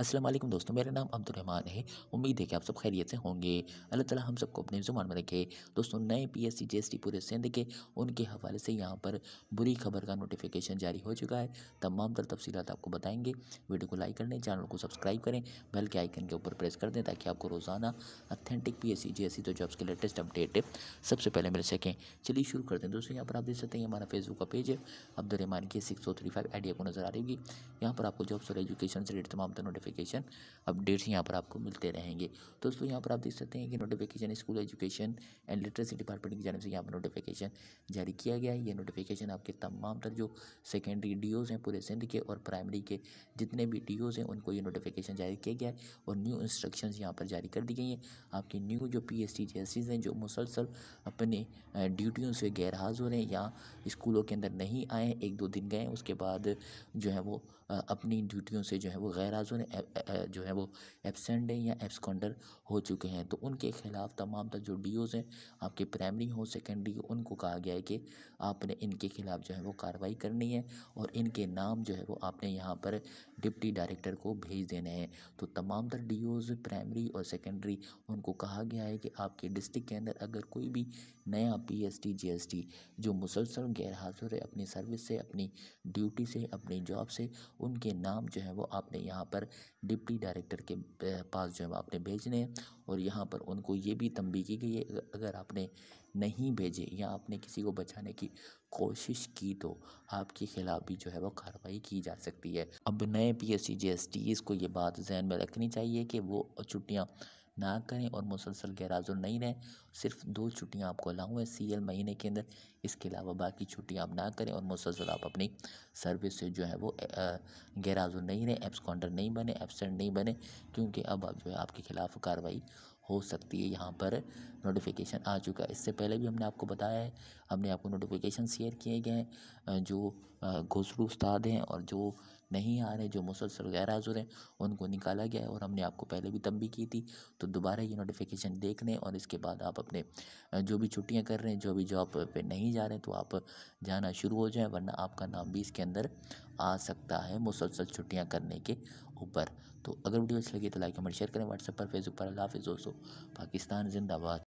अस्सलाम वालेकुम दोस्तों मेरा नाम अब्दुलरहमान है उम्मीद है कि आप सब खैरियत से होंगे अल्लाह ताला हम सबको अपने जुबान में रखे दोस्तों नए पीएससी जीएसटी पूरे सिंध के उनके हवाले से यहाँ पर बुरी खबर का नोटिफिकेशन जारी हो चुका है तमाम तर तफसीत आपको बताएंगे वीडियो को लाइक कर लें चैनल को सब्सक्राइब करें बेल के आइकन के ऊपर प्रेस कर दें ताकि आपको रोज़ाना अथेंटिक पी एस सी तो जॉब्स के लेटेस्ट अपडेट सबसे पहले मिल सकें चलिए शुरू कर दें दोस्तों यहाँ पर आप देख सकते हैं हमारा फेसबुक का पेज है अब्दुलरहमान की सिक्स सौ थ्री फाइव आइडिया को नज़र आ रही होगी यहाँ पर आपको जॉब्स और एजुकेशन से रिलेटेड तमाम नोटिफिक नोटिफिकेशन अपडेट्स यहाँ पर आपको मिलते रहेंगे तो दोस्तों यहाँ पर आप देख सकते हैं कि notification school education and literacy department की जानव से यहाँ पर नोटिफिकेशन जारी किया गया है ये नोटिफिकेशन आपके तमाम तर जो सेकेंडरी डी हैं पूरे सिंध के और प्राइमरी के जितने भी डी हैं उनको ये नोटिफिकेशन जारी किया गया है और न्यू इंस्ट्रक्शन यहाँ पर जारी कर दी गई हैं आपकी न्यू जो पी एस टी हैं जो मुसलसल अपने ड्यूटियों से गैर हो रहे हैं या स्कूलों के अंदर नहीं आए एक दो दिन गए उसके बाद जो है वो अपनी ड्यूटियों से जो है वो गैर हाज़िर जो है वो एबसेंट हैं या एब्सकॉन्डर हो चुके हैं तो उनके खिलाफ तमाम तर जो डी ओज़ हैं आपके प्राइमरी हो सेकेंडरी हो उनको कहा गया है कि आपने इनके खिलाफ जो है वो कार्रवाई करनी है और इनके नाम जो है वो आपने यहाँ पर डिप्टी डायरेक्टर को भेज देने हैं तो तमाम तर डी ओज़ प्राइमरी और सेकेंडरी उनको कहा गया है कि आपके डिस्ट्रिक्ट के अंदर अगर कोई भी नया P S T G S T जो मुसलसल गैर हाजिर है अपनी सर्विस से अपनी ड्यूटी से अपनी जॉब से उनके नाम जो है वो आपने यहाँ पर डिप्टी डायरेक्टर के पास जो है आपने भेजने हैं और यहाँ पर उनको ये भी तंबी की गई है अगर आपने नहीं भेजे या आपने किसी को बचाने की कोशिश की तो आपके ख़िलाफ़ भी जो है वो कार्रवाई की जा सकती है अब नए P S C G S Ts को ये बात जहन में रखनी चाहिए कि वो छुट्टियाँ ना करें और मुसलसल गैराजुल नहीं रहें सिर्फ दो छुट्टियाँ आपको अलाउ हैं सी एल महीने के अंदर इसके अलावा बाकी छुट्टियाँ आप ना करें और मुसलसल आप अपनी सर्विस से जो है वो गैराजुल नहीं रहें एब्सकॉन्डर नहीं बने एबसेंट नहीं बने क्योंकि अब आप जो है आपके खिलाफ कार्रवाई हो सकती है यहाँ पर नोटिफिकेशन आ चुका है इससे पहले भी हमने आपको बताया है हमने आपको नोटिफिकेशन शेयर किए गए हैं जो घोसलू उस्ताद हैं और जो नहीं आ रहे जो मुसलसल गैर हाजुर हैं उनको निकाला गया है और हमने आपको पहले भी तब भी की थी तो दोबारा ये नोटिफिकेशन देख लें और इसके बाद आप अपने जो भी छुट्टियाँ कर रहे हैं जो भी जॉब पर नहीं जा रहे हैं तो आप जाना शुरू हो जाए वरना आपका नाम भी इसके अंदर आ सकता है मुसलसल छुट्टियाँ करने के ऊपर तो अगर वीडियो अच्छी लगी तो लाइक कमेंट शेयर करें व्हाट्सएप पर फेसबुक पर अल्लाह हाफिज़ दोस्तों पाकिस्तान जिंदाबाद